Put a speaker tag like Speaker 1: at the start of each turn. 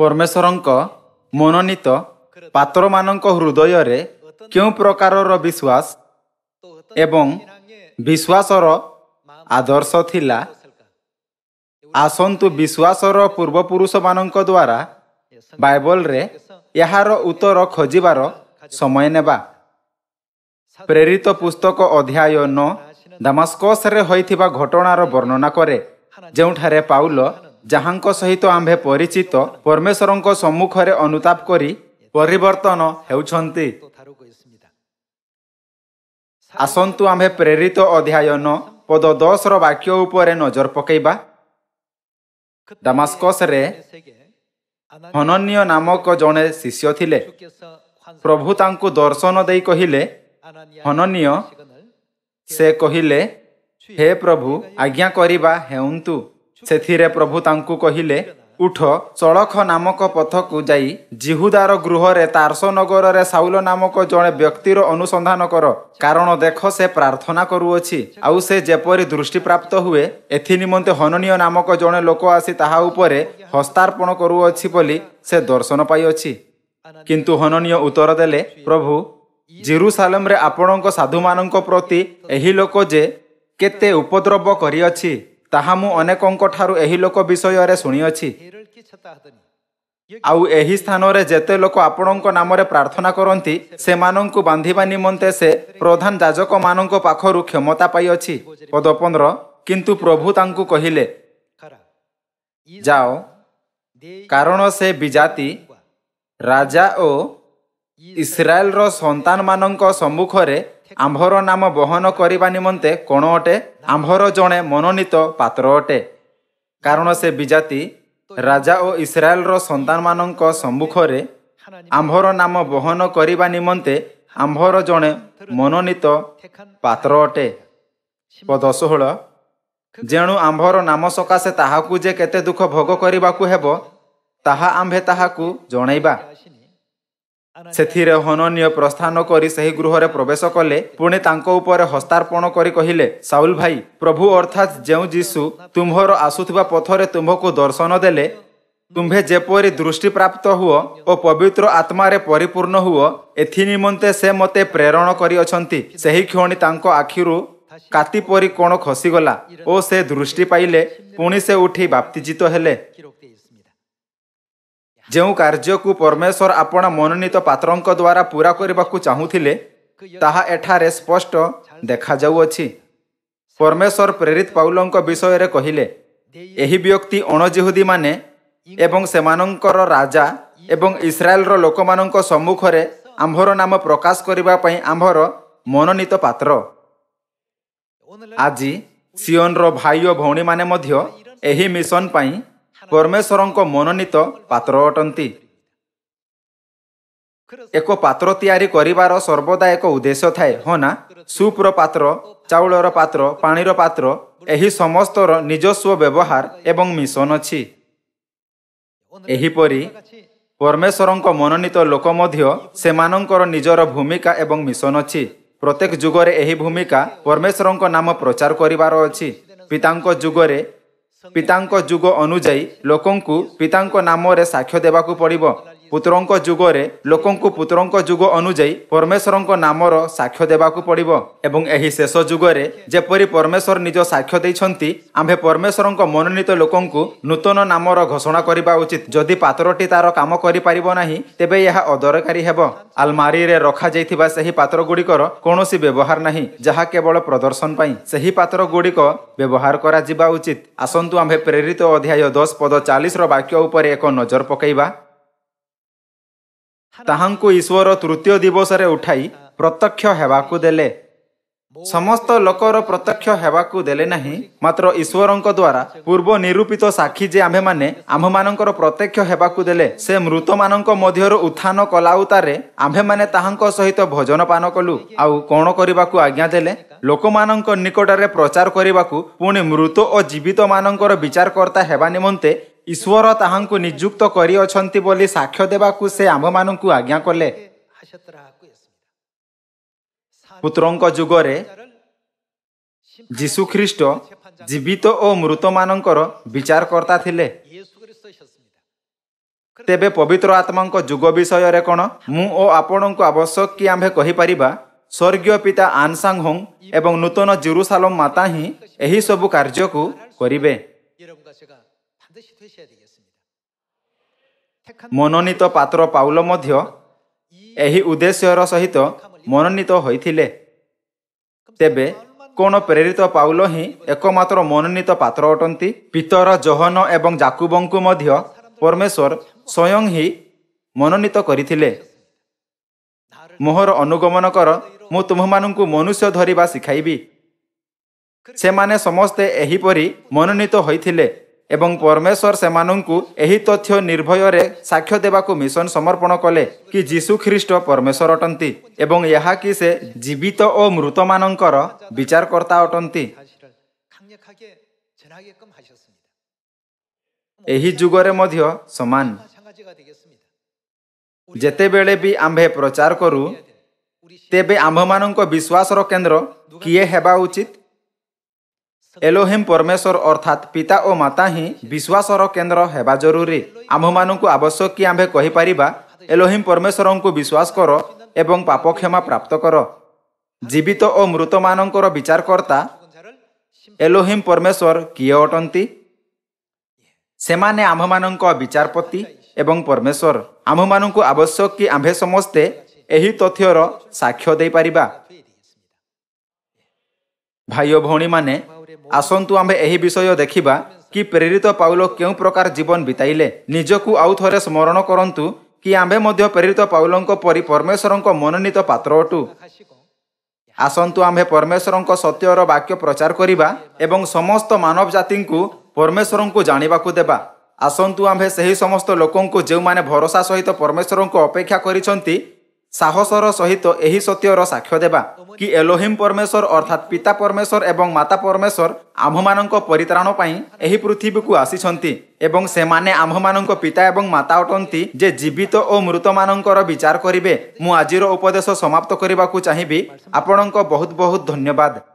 Speaker 1: ପରମେଶ୍ୱରଙ୍କ ମନୋନୀତ ପାତ୍ରମାନଙ୍କ ହୃଦୟରେ କେଉଁ ପ୍ରକାରର ବିଶ୍ୱାସ ଏବଂ ବିଶ୍ୱାସର ଆଦର୍ଶ ଥିଲା ଆସନ୍ତୁ ବିଶ୍ୱାସର ପୂର୍ବପୁରୁଷମାନଙ୍କ ଦ୍ୱାରା ବାଇବଲରେ ଏହାର ଉତ୍ତର ଖୋଜିବାର ସମୟ ନେବା ପ୍ରେରିତ ପୁସ୍ତକ ଅଧ୍ୟାୟ ନ ଦାମାସ୍କସରେ ହୋଇଥିବା ଘଟଣାର ବର୍ଣ୍ଣନା କରେ ଯେଉଁଠାରେ ପାଉଲ ଯାହାଙ୍କ ସହିତ ଆମ୍ଭେ ପରିଚିତ ପରମେଶ୍ୱରଙ୍କ ସମ୍ମୁଖରେ ଅନୁତାପ କରି ପରିବର୍ତ୍ତନ ହେଉଛନ୍ତି ଆସନ୍ତୁ ଆମ୍ଭେ ପ୍ରେରିତ ଅଧ୍ୟୟନ ପଦ ଦଶର ବାକ୍ୟ ଉପରେ ନଜର ପକାଇବା ଦାମାସ୍କସରେ ହନନ୍ୟ ନାମକ ଜଣେ ଶିଷ୍ୟ ଥିଲେ ପ୍ରଭୁ ତାଙ୍କୁ ଦର୍ଶନ ଦେଇ କହିଲେ ହନନୀୟ ସେ କହିଲେ ହେ ପ୍ରଭୁ ଆଜ୍ଞା କରିବା ହେଉନ୍ତୁ ସେଥିରେ ପ୍ରଭୁ ତାଙ୍କୁ କହିଲେ ଉଠ ଚଳଖ ନାମକ ପଥକୁ ଯାଇ ଜିହୁଦାର ଗୃହରେ ତାର୍ସ ନଗରରେ ସାଉଲ ନାମକ ଜଣେ ବ୍ୟକ୍ତିର ଅନୁସନ୍ଧାନ କର କାରଣ ଦେଖ ସେ ପ୍ରାର୍ଥନା କରୁଅଛି ଆଉ ସେ ଯେପରି ଦୃଷ୍ଟିପ୍ରାପ୍ତ ହୁଏ ଏଥି ନିମନ୍ତେ ହନନୀୟ ନାମକ ଜଣେ ଲୋକ ଆସି ତାହା ଉପରେ ହସ୍ତାର୍ପଣ କରୁଅଛି ବୋଲି ସେ ଦର୍ଶନ ପାଇଅଛି କିନ୍ତୁ ହନନୀୟ ଉତ୍ତର ଦେଲେ ପ୍ରଭୁ ଜେରୁସାଲମରେ ଆପଣଙ୍କ ସାଧୁମାନଙ୍କ ପ୍ରତି ଏହି ଲୋକ ଯେ କେତେ ଉପଦ୍ରବ କରିଅଛି ତାହା ମୁଁ ଅନେକଙ୍କ ଠାରୁ ଏହି ଲୋକ ବିଷୟରେ ଶୁଣିଅଛି ଆଉ ଏହି ସ୍ଥାନରେ ଯେତେ ଲୋକ ଆପଣଙ୍କ ନାମରେ ପ୍ରାର୍ଥନା କରନ୍ତି ସେମାନଙ୍କୁ ବାନ୍ଧିବା ନିମନ୍ତେ ସେ ପ୍ରଧାନ ଯାଜକମାନଙ୍କ ପାଖରୁ କ୍ଷମତା ପାଇଅଛି ପଦ ପନ୍ଦର କିନ୍ତୁ ପ୍ରଭୁ ତାଙ୍କୁ କହିଲେ ଯାଅ କାରଣ ସେ ବିଜାତି ରାଜା ଓ ଇସ୍ରାଏଲର ସନ୍ତାନମାନଙ୍କ ସମ୍ମୁଖରେ ଆମ୍ଭର ନାମ ବହନ କରିବା ନିମନ୍ତେ କ'ଣ ଅଟେ ଆମ୍ଭର ଜଣେ ମନୋନୀତ ପାତ୍ର ଅଟେ କାରଣ ସେ ବିଜାତି ରାଜା ଓ ଇସ୍ରାଏଲ୍ର ସନ୍ତାନମାନଙ୍କ ସମ୍ମୁଖରେ ଆମ୍ଭର ନାମ ବହନ କରିବା ନିମନ୍ତେ ଆମ୍ଭର ଜଣେ ମନୋନୀତ ପାତ୍ର ଅଟେ ପଦଷୋହଳ ଯେଣୁ ଆମ୍ଭର ନାମ ସକାଶେ ତାହାକୁ ଯେ କେତେ ଦୁଃଖ ଭୋଗ କରିବାକୁ ହେବ ତାହା ଆମ୍ଭେ ତାହାକୁ ଜଣାଇବା ସେଥିରେ ହନନୀୟ ପ୍ରସ୍ଥାନ କରି ସେହି ଗୃହରେ ପ୍ରବେଶ କଲେ ପୁଣି ତାଙ୍କ ଉପରେ ହସ୍ତାର୍ପଣ କରି କହିଲେ ସାଉଲ ଭାଇ ପ୍ରଭୁ ଅର୍ଥାତ୍ ଯେଉଁ ଯୀଶୁ ତୁମ୍ଭର ଆସୁଥିବା ପଥରେ ତୁମ୍ଭକୁ ଦର୍ଶନ ଦେଲେ ତୁମ୍ଭେ ଯେପରି ଦୃଷ୍ଟିପ୍ରାପ୍ତ ହୁଅ ଓ ପବିତ୍ର ଆତ୍ମାରେ ପରିପୂର୍ଣ୍ଣ ହୁଅ ଏଥି ନିମନ୍ତେ ସେ ମୋତେ ପ୍ରେରଣ କରିଅଛନ୍ତି ସେହି କ୍ଷଣି ତାଙ୍କ ଆଖିରୁ କାତି ପରି କ'ଣ ଖସିଗଲା ଓ ସେ ଦୃଷ୍ଟି ପାଇଲେ ପୁଣି ସେ ଉଠି ବାପ୍ତିଜିତ ହେଲେ ଯେଉଁ କାର୍ଯ୍ୟକୁ ପରମେଶ୍ୱର ଆପଣ ମନୋନୀତ ପାତ୍ରଙ୍କ ଦ୍ୱାରା ପୂରା କରିବାକୁ ଚାହୁଁଥିଲେ ତାହା ଏଠାରେ ସ୍ପଷ୍ଟ ଦେଖାଯାଉଅଛି ପରମେଶ୍ୱର ପ୍ରେରିତ ପାଉଲଙ୍କ ବିଷୟରେ କହିଲେ ଏହି ବ୍ୟକ୍ତି ଅଣଜିହୁଦୀମାନେ ଏବଂ ସେମାନଙ୍କର ରାଜା ଏବଂ ଇସ୍ରାଏଲର ଲୋକମାନଙ୍କ ସମ୍ମୁଖରେ ଆମ୍ଭର ନାମ ପ୍ରକାଶ କରିବା ପାଇଁ ଆମ୍ଭର ମନୋନୀତ ପାତ୍ର ଆଜି ସିଓନର ଭାଇ ଓ ଭଉଣୀମାନେ ମଧ୍ୟ ଏହି ମିଶନ ପାଇଁ ପରମେଶ୍ୱରଙ୍କ ମନୋନୀତ ପାତ୍ର ଅଟନ୍ତି ଏକ ପାତ୍ର ତିଆରି କରିବାର ସର୍ବଦା ଏକ ଉଦ୍ଦେଶ୍ୟ ଥାଏ ହଁ ନା ସୁପ୍ର ପାତ୍ର ଚାଉଳର ପାତ୍ର ପାଣିର ପାତ୍ର ଏହି ସମସ୍ତର ନିଜସ୍ୱ ବ୍ୟବହାର ଏବଂ ମିଶନ ଅଛି ଏହିପରି ପରମେଶ୍ୱରଙ୍କ ମନୋନୀତ ଲୋକ ମଧ୍ୟ ସେମାନଙ୍କର ନିଜର ଭୂମିକା ଏବଂ ମିଶନ ଅଛି ପ୍ରତ୍ୟେକ ଯୁଗରେ ଏହି ଭୂମିକା ପରମେଶ୍ୱରଙ୍କ ନାମ ପ୍ରଚାର କରିବାର ଅଛି ପିତାଙ୍କ ଯୁଗରେ ପିତାଙ୍କ ଯୁଗ ଅନୁଯାୟୀ ଲୋକଙ୍କୁ ପିତାଙ୍କ ନାମରେ ସାକ୍ଷ୍ୟ ଦେବାକୁ ପଡ଼ିବ ପୁତ୍ରଙ୍କ ଯୁଗରେ ଲୋକଙ୍କୁ ପୁତ୍ରଙ୍କ ଯୁଗ ଅନୁଯାୟୀ ପରମେଶ୍ୱରଙ୍କ ନାମର ସାକ୍ଷ୍ୟ ଦେବାକୁ ପଡ଼ିବ ଏବଂ ଏହି ଶେଷ ଯୁଗରେ ଯେପରି ପରମେଶ୍ୱର ନିଜ ସାକ୍ଷ୍ୟ ଦେଇଛନ୍ତି ଆମ୍ଭେ ପରମେଶ୍ୱରଙ୍କ ମନୋନୀତ ଲୋକଙ୍କୁ ନୂତନ ନାମର ଘୋଷଣା କରିବା ଉଚିତ ଯଦି ପାତ୍ରଟି ତାର କାମ କରିପାରିବ ନାହିଁ ତେବେ ଏହା ଅଦରକାରୀ ହେବ ଆଲମାରିରେ ରଖାଯାଇଥିବା ସେହି ପାତ୍ର ଗୁଡ଼ିକର କୌଣସି ବ୍ୟବହାର ନାହିଁ ଯାହା କେବଳ ପ୍ରଦର୍ଶନ ପାଇଁ ସେହି ପାତ୍ର ଗୁଡ଼ିକ ବ୍ୟବହାର କରାଯିବା ଉଚିତ ଆସନ୍ତୁ ଆମ୍ଭେ ପ୍ରେରିତ ଅଧ୍ୟାୟ ଦଶ ପଦ ଚାଳିଶର ବାକ୍ୟ ଉପରେ ଏକ ନଜର ପକାଇବା ତାହାଙ୍କୁ ଈଶ୍ୱର ତୃତୀୟ ଦିବସରେ ଉଠାଇ ପ୍ରତ୍ୟକ୍ଷ ହେବାକୁ ଦେଲେ ସମସ୍ତ ଲୋକର ପ୍ରତ୍ୟକ୍ଷ ହେବାକୁ ଦେଲେ ନାହିଁ ମାତ୍ର ଈଶ୍ୱରଙ୍କ ଦ୍ୱାରା ପୂର୍ବ ନିରୂପିତ ସାକ୍ଷୀ ଯେ ଆମ୍ଭେମାନେ ଆମ୍ଭମାନଙ୍କର ପ୍ରତ୍ୟକ୍ଷ ହେବାକୁ ଦେଲେ ସେ ମୃତମାନଙ୍କ ମଧ୍ୟରୁ ଉତ୍ଥାନ କଲାଉତାରେ ଆମ୍ଭେମାନେ ତାହାଙ୍କ ସହିତ ଭୋଜନ ପାନ କଲୁ ଆଉ କ'ଣ କରିବାକୁ ଆଜ୍ଞା ଦେଲେ ଲୋକମାନଙ୍କ ନିକଟରେ ପ୍ରଚାର କରିବାକୁ ପୁଣି ମୃତ ଓ ଜୀବିତମାନଙ୍କର ବିଚାରକର୍ତ୍ତା ହେବା ନିମନ୍ତେ ଈଶ୍ୱର ତାହାଙ୍କୁ ନିଯୁକ୍ତ କରିଅଛନ୍ତି ବୋଲି ସାକ୍ଷ୍ୟ ଦେବାକୁ ସେ ଆମ୍ଭମାନଙ୍କୁ ଆଜ୍ଞା କଲେ ପୁତ୍ରଙ୍କ ଯୁଗରେ ଯୀଶୁଖ୍ରୀଷ୍ଟ ଜୀବିତ ଓ ମୃତମାନଙ୍କର ବିଚାରକର୍ତ୍ତା ଥିଲେ ତେବେ ପବିତ୍ର ଆତ୍ମାଙ୍କ ଯୁଗ ବିଷୟରେ କ'ଣ ମୁଁ ଓ ଆପଣଙ୍କୁ ଆବଶ୍ୟକ କି ଆମ୍ଭେ କହିପାରିବା ସ୍ୱର୍ଗୀୟ ପିତା ଆନସାଙ୍ଗ ହୋଙ୍ଗ ଏବଂ ନୂତନ ଜେରୁସାଲମ୍ ମାତା ହିଁ ଏହିସବୁ କାର୍ଯ୍ୟକୁ କରିବେ 반드시 되셔야 되겠습니다. 모노니토 파트로 파울로 모디오 에히 우데시오로 서히토 모노니토 호이틸레 তেবে কোন প্রেরিত পাউল হি একমাত্র মনোনীত পাত্র অটন্তি পিতর জহন এবং জাকুবঙ্কু মধ্য পরমেশ্বর স্বয়ং হি মনোনীত করিথিলে মোহর অনুগমন কর মু তুমমানঙ্কু মনুষ্য ধরিবা শিখাইবি সেমানে সমস্তে এহিপরি মনোনীত হইথিলে ଏବଂ ପରମେଶ୍ୱର ସେମାନଙ୍କୁ ଏହି ତଥ୍ୟ ନିର୍ଭୟରେ ସାକ୍ଷ୍ୟ ଦେବାକୁ ମିଶନ ସମର୍ପଣ କଲେ କି ଯୀଶୁ ଖ୍ରୀଷ୍ଟ ପରମେଶ୍ୱର ଅଟନ୍ତି ଏବଂ ଏହାକି ସେ ଜୀବିତ ଓ ମୃତମାନଙ୍କର ବିଚାରକର୍ତ୍ତା ଅଟନ୍ତି ଏହି ଯୁଗରେ ମଧ୍ୟ ସମାନ ଯେତେବେଳେ ବି ଆମ୍ଭେ ପ୍ରଚାର କରୁ ତେବେ ଆମ୍ଭମାନଙ୍କ ବିଶ୍ୱାସର କେନ୍ଦ୍ର କିଏ ହେବା ଉଚିତ এলোহিম পৰমেশ্বৰ অৰ্থাৎ পিতা অ' মাতা হি বিশ্বাসৰ কেন্দ্ৰ হেবা জৰুৰী আম্ভ আৱশ্যক কি আমে কৈ পাৰিবা এলোহিম পৰমেশ্বৰক বিশ্বাস কৰ পাপ ক্ষমা প্ৰাপ্ত কৰ জীৱিত অ' মৃত মানৰ বিচাৰকৰ্তা এলোহিম পৰমেশ্বৰ কি অটন্তি সেনে আম্ভ মানক বিচাৰপতি পৰমেশ্বৰ আম্ভ আৱশ্যক কি আমে সমস্তে এই তথ্যৰ সাক্ষ্য দেই পাৰিবা ଭାଇ ଓ ଭଉଣୀମାନେ ଆସନ୍ତୁ ଆମ୍ଭେ ଏହି ବିଷୟ ଦେଖିବା କି ପ୍ରେରିତ ପାଉଲ କେଉଁ ପ୍ରକାର ଜୀବନ ବିତାଇଲେ ନିଜକୁ ଆଉ ଥରେ ସ୍ମରଣ କରନ୍ତୁ କି ଆମ୍ଭେ ମଧ୍ୟ ପ୍ରେରିତ ପାଉଲଙ୍କ ପରି ପରମେଶ୍ୱରଙ୍କ ମନୋନୀତ ପାତ୍ର ଅଟୁ ଆସନ୍ତୁ ଆମ୍ଭେ ପରମେଶ୍ୱରଙ୍କ ସତ୍ୟର ବାକ୍ୟ ପ୍ରଚାର କରିବା ଏବଂ ସମସ୍ତ ମାନବ ଜାତିଙ୍କୁ ପରମେଶ୍ୱରଙ୍କୁ ଜାଣିବାକୁ ଦେବା ଆସନ୍ତୁ ଆମ୍ଭେ ସେହି ସମସ୍ତ ଲୋକଙ୍କୁ ଯେଉଁମାନେ ଭରସା ସହିତ ପରମେଶ୍ୱରଙ୍କୁ ଅପେକ୍ଷା କରିଛନ୍ତି সাহসৰ সহিত এই সত্যৰ সাক্ষ্য দেবা কি এলোহিম পৰমেশ্বৰ অৰ্থাৎ পিতা পৰমেশ্বৰ এবং মাতা পরমেশ্বর আহমানক পরিত্রাণ এই পৃথিবী কু আসি এবং সেমানে আহমানক পিতা এবং মাতা অটন্তি যে জীৱিত ও মৃত মানকৰ বিচাৰ কৰিবে মু আজিৰ উপদেশ সমাপ্ত কৰিবাকু চাহিবি আপনক বহুত বহুত ধন্যবাদ